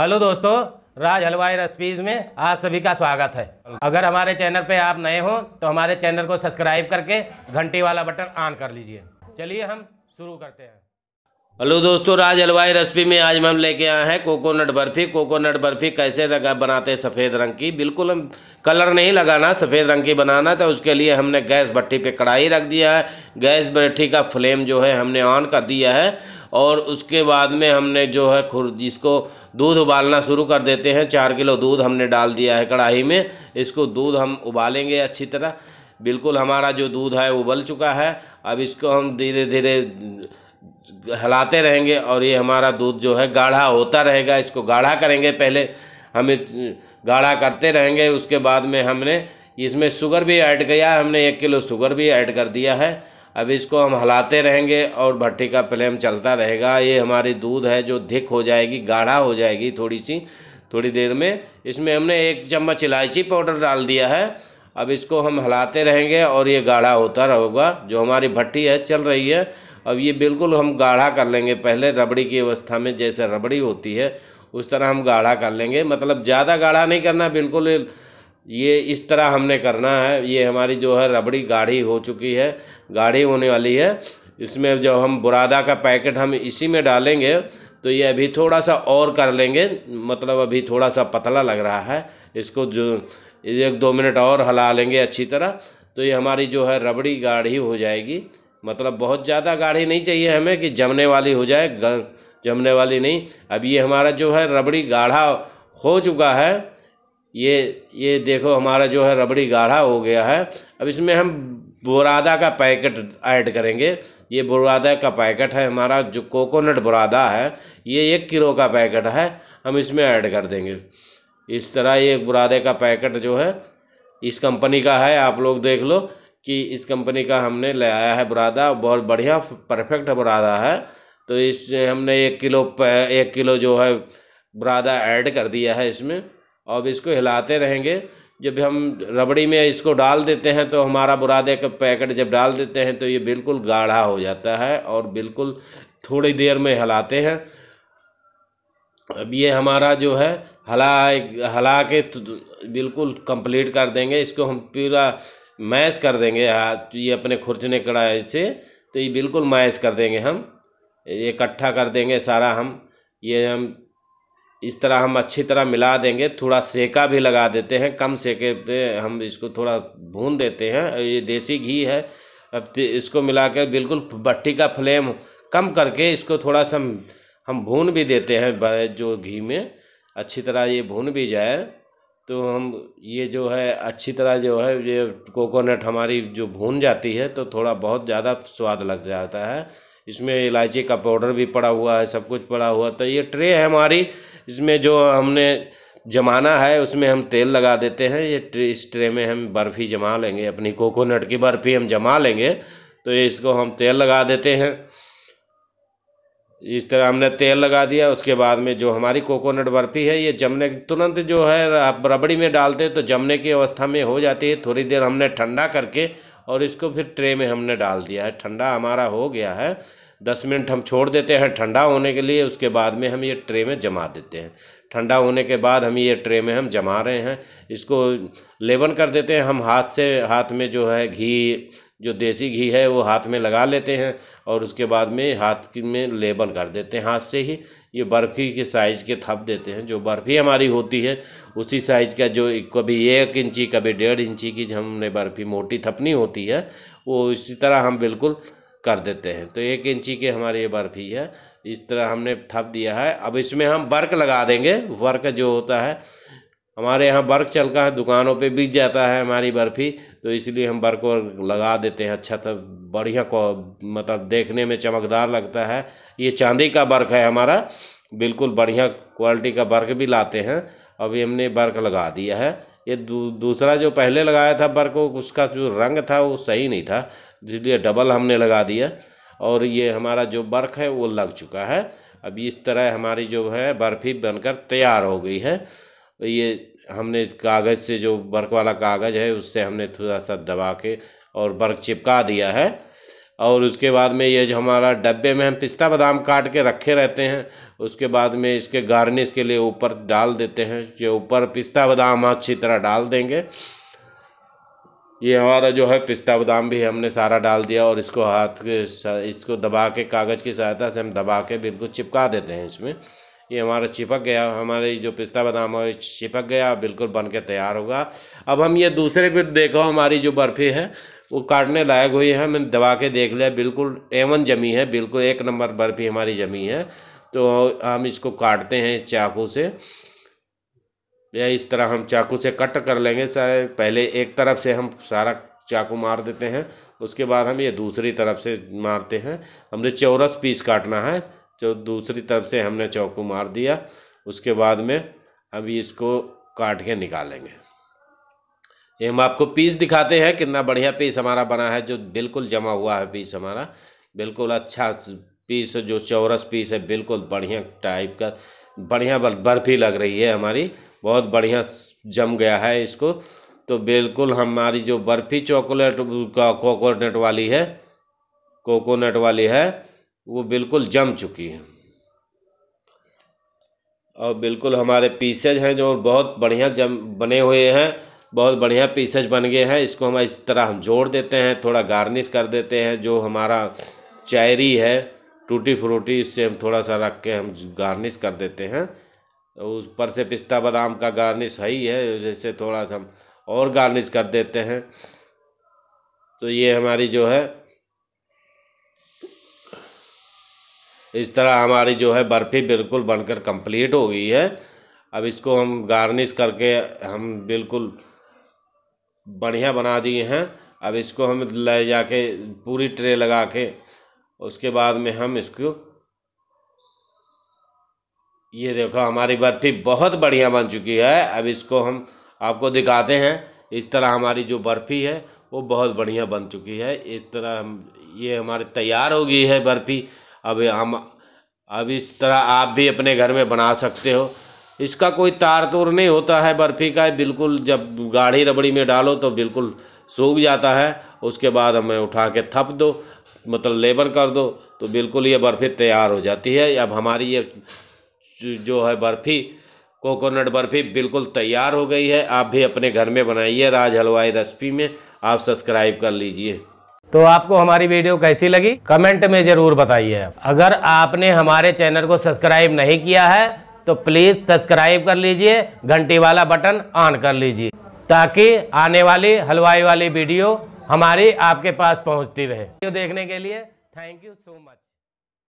hello दोस्तों राज हलवाई recipes में आप सभी का स्वागत है अगर हमारे चैनल पे आप नए हो तो हमारे चैनल को सब्सक्राइब करके घंटी वाला बटन ऑन कर लीजिए चलिए हम शुरू करते हैं हेलो दोस्तों राज हलवाई रेसिपी में आज हम लेके आए हैं कोकोनट बर्फ़ी कोकोनट बर्फ़ी कैसे लगा बनाते हैं सफ़ेद रंग की बिल्कुल हम कलर नहीं लगाना सफ़ेद रंग की बनाना तो उसके लिए हमने गैस भट्टी पे कढ़ाई रख दिया है गैस भट्टी का फ्लेम जो है हमने ऑन कर दिया है और उसके बाद में हमने जो है खुर जिसको दूध उबालना शुरू कर देते हैं चार किलो दूध हमने डाल दिया है कढ़ाई में इसको दूध हम उबालेंगे अच्छी तरह बिल्कुल हमारा जो दूध है उबल चुका है अब इसको हम धीरे धीरे हिलाते रहेंगे और ये हमारा दूध जो है गाढ़ा होता रहेगा इसको गाढ़ा करेंगे पहले हमें गाढ़ा करते रहेंगे उसके बाद में हमने इसमें शुगर भी ऐड किया हमने एक किलो शुगर भी ऐड कर दिया है अब इसको हम हलाते रहेंगे और भट्टी का फ्लेम चलता रहेगा ये हमारी दूध है जो धिक हो जाएगी गाढ़ा हो जाएगी थोड़ी सी थोड़ी देर में इसमें हमने एक चम्मच इलायची पाउडर डाल दिया है अब इसको हम हलाते रहेंगे और ये गाढ़ा होता रहेगा जो हमारी भट्टी है चल रही है अब ये बिल्कुल हम गाढ़ा कर लेंगे पहले रबड़ी की अवस्था में जैसे रबड़ी होती है उस तरह हम गाढ़ा कर लेंगे मतलब ज़्यादा गाढ़ा नहीं करना बिल्कुल ये इस तरह हमने करना है ये हमारी जो है रबड़ी गाढ़ी हो चुकी है गाढ़ी होने वाली है इसमें जब हम बुरादा का पैकेट हम इसी में डालेंगे तो ये अभी थोड़ा सा और कर लेंगे मतलब अभी थोड़ा सा पतला लग रहा है इसको जो एक दो मिनट और हला लेंगे अच्छी तरह तो ये हमारी जो है रबड़ी गाढ़ी हो जाएगी मतलब बहुत ज़्यादा गाढ़ी नहीं चाहिए हमें कि जमने वाली हो जाए जमने वाली नहीं अब ये हमारा जो है रबड़ी गाढ़ा हो चुका है ये ये देखो हमारा जो है रबड़ी गाढ़ा हो गया है अब इसमें हम बुरादा का पैकेट ऐड करेंगे ये बुरादा का पैकेट है हमारा जो कोकोनट बुरादा है ये एक किलो का पैकेट है हम इसमें ऐड कर देंगे इस तरह ये बुरादे का पैकेट जो है इस कंपनी का है आप लोग देख लो कि इस कंपनी का हमने ले आया है बुरादा बहुत बढ़िया परफेक्ट बुरादा है तो इस हमने एक किलो एक किलो जो है बुरादा ऐड कर दिया है इसमें अब इसको हिलाते रहेंगे जब हम रबड़ी में इसको डाल देते हैं तो हमारा बुरादे का पैकेट जब डाल देते हैं तो ये बिल्कुल गाढ़ा हो जाता है और बिल्कुल थोड़ी देर में हिलाते हैं अब ये हमारा जो है हला हला के तो बिल्कुल कंप्लीट कर देंगे इसको हम पूरा मैश कर देंगे हाथ ये अपने खुरचने कड़ाई से तो ये बिल्कुल मैश कर देंगे हम इकट्ठा कर देंगे सारा हम ये हम इस तरह हम अच्छी तरह मिला देंगे थोड़ा सेका भी लगा देते हैं कम सेके पे हम इसको थोड़ा भून देते हैं ये देसी घी है अब इसको मिलाकर बिल्कुल भट्टी का फ्लेम कम करके इसको थोड़ा सा हम भून भी देते हैं जो घी में अच्छी तरह ये भून भी जाए तो हम ये जो है अच्छी तरह जो है ये कोकोनट हमारी जो भून जाती है तो थोड़ा बहुत ज़्यादा स्वाद लग जाता है इसमें इलायची का पाउडर भी पड़ा हुआ है सब कुछ पड़ा हुआ तो ये ट्रे है हमारी इसमें जो हमने जमाना है उसमें हम तेल लगा देते हैं ये इस ट्रे में हम बर्फ़ी जमा लेंगे अपनी कोकोनट की बर्फ़ी हम जमा लेंगे तो इसको हम तेल लगा देते हैं इस तरह हमने तेल लगा दिया उसके बाद में जो हमारी कोकोनट बर्फ़ी है ये जमने तुरंत जो है आप रबड़ी में डालते हैं तो जमने की अवस्था में हो जाती है थोड़ी देर हमने ठंडा करके और इसको फिर ट्रे में हमने डाल दिया है ठंडा हमारा हो गया है दस मिनट हम छोड़ देते हैं ठंडा होने के लिए उसके बाद में हम ये ट्रे में जमा देते हैं ठंडा होने के बाद हम ये ट्रे में हम जमा रहे हैं इसको लेवन कर देते हैं हम हाथ से हाथ में जो है घी जो देसी घी है वो हाथ में लगा लेते हैं और उसके बाद में हाथ में लेबन कर देते हैं हाथ से ही ये बर्फ़ी के साइज़ के थप देते हैं जो बर्फ़ी हमारी होती है उसी साइज़ का जो कभी एक इंची कभी डेढ़ इंची की हमने बर्फ़ी मोटी थपनी होती है वो इसी तरह हम बिल्कुल कर देते हैं तो एक इंची के हमारे ये बर्फी है इस तरह हमने थप दिया है अब इसमें हम वर्क लगा देंगे वर्क जो होता है हमारे यहाँ वर्क का है दुकानों पे बिक जाता है हमारी बर्फ़ी तो इसलिए हम वर्क वर्क लगा देते हैं अच्छा तो बढ़िया को मतलब देखने में चमकदार लगता है ये चांदी का वर्क है हमारा बिल्कुल बढ़िया क्वालिटी का वर्क भी लाते हैं अभी हमने वर्क लगा दिया है ये दू, दूसरा जो पहले लगाया था बर्क उसका जो रंग था वो सही नहीं था इसलिए डबल हमने लगा दिया और ये हमारा जो बर्क है वो लग चुका है अब इस तरह हमारी जो है बर्फ़ी बनकर तैयार हो गई है ये हमने कागज़ से जो बर्क वाला कागज़ है उससे हमने थोड़ा सा दबा के और बर्क चिपका दिया है और उसके बाद में ये जो हमारा डब्बे में हम पिस्ता बादाम काट के रखे रहते हैं उसके बाद में इसके गार्निश के लिए ऊपर डाल देते हैं जो ऊपर पिस्ता बादाम अच्छी तरह डाल देंगे ये हमारा जो है पिस्ता बादाम भी हमने सारा डाल दिया और इसको हाथ के इसको दबा के कागज़ की सहायता से हम दबा के बिल्कुल चिपका देते हैं इसमें ये हमारा चिपक गया हमारे जो पिस्ता बादाम है चिपक गया बिल्कुल बन के तैयार होगा अब हम ये दूसरे पर देखो हमारी जो बर्फ़ी है वो काटने लायक हुई है मैंने दबा के देख लिया बिल्कुल एवन जमी है बिल्कुल एक नंबर बर्फी हमारी जमी है तो हम इसको काटते हैं इस चाकू से या इस तरह हम चाकू से कट कर लेंगे पहले एक तरफ से हम सारा चाकू मार देते हैं उसके बाद हम ये दूसरी तरफ से मारते हैं हमने चौरस पीस काटना है जो तो दूसरी तरफ से हमने चाकू मार दिया उसके बाद में अभी इसको काट के निकालेंगे ये हम आपको पीस दिखाते हैं कितना बढ़िया पीस हमारा बना है जो बिल्कुल जमा हुआ है पीस हमारा बिल्कुल अच्छा पीस जो चौरस पीस है बिल्कुल बढ़िया टाइप का बढ़िया बर्फी लग रही है हमारी बहुत बढ़िया जम गया है इसको तो बिल्कुल हमारी जो बर्फी चॉकलेट कोकोनट वाली है कोकोनट वाली है वो बिल्कुल जम चुकी है और बिल्कुल हमारे पीसेज हैं जो बहुत बढ़िया जम बने हुए हैं बहुत बढ़िया पीसेज बन गए हैं इसको हम इस तरह हम जोड़ देते हैं थोड़ा गार्निश कर देते हैं जो हमारा चैरी है टूटी फ्रूटी इससे हम थोड़ा सा रख के हम गार्निश कर देते हैं उस पर से पिस्ता बादाम का गार्निश है ही है जैसे थोड़ा सा हम और गार्निश कर देते हैं तो ये हमारी जो है इस तरह हमारी जो है बर्फ़ी बिल्कुल बनकर कंप्लीट हो गई है अब इसको हम गार्निश करके हम बिल्कुल बढ़िया बना दिए हैं अब इसको हम ले जाके पूरी ट्रे लगा के उसके बाद में हम इसको ये देखो हमारी बर्फ़ी बहुत बढ़िया बन चुकी है अब इसको हम आपको दिखाते हैं इस तरह हमारी जो बर्फ़ी है वो बहुत बढ़िया बन चुकी है इस तरह हम ये हमारे तैयार हो गई है बर्फ़ी अब हम अब इस तरह आप भी अपने घर में बना सकते हो इसका कोई तार तोर नहीं होता है बर्फ़ी का बिल्कुल जब गाढ़ी रबड़ी में डालो तो बिल्कुल सूख जाता है उसके बाद हमें उठा के थप दो मतलब लेबर कर दो तो बिल्कुल ये बर्फ़ी तैयार हो जाती है अब हमारी ये जो है बर्फ़ी कोकोनट बर्फ़ी बिल्कुल तैयार हो गई है आप भी अपने घर में बनाइए राज हलवाई रेसिपी में आप सब्सक्राइब कर लीजिए तो आपको हमारी वीडियो कैसी लगी कमेंट में ज़रूर बताइए अगर आपने हमारे चैनल को सब्सक्राइब नहीं किया है तो प्लीज़ सब्सक्राइब कर लीजिए घंटी वाला बटन ऑन कर लीजिए ताकि आने वाली हलवाई वाली वीडियो हमारी आपके पास पहुंचती रहे देखने के लिए थैंक यू सो मच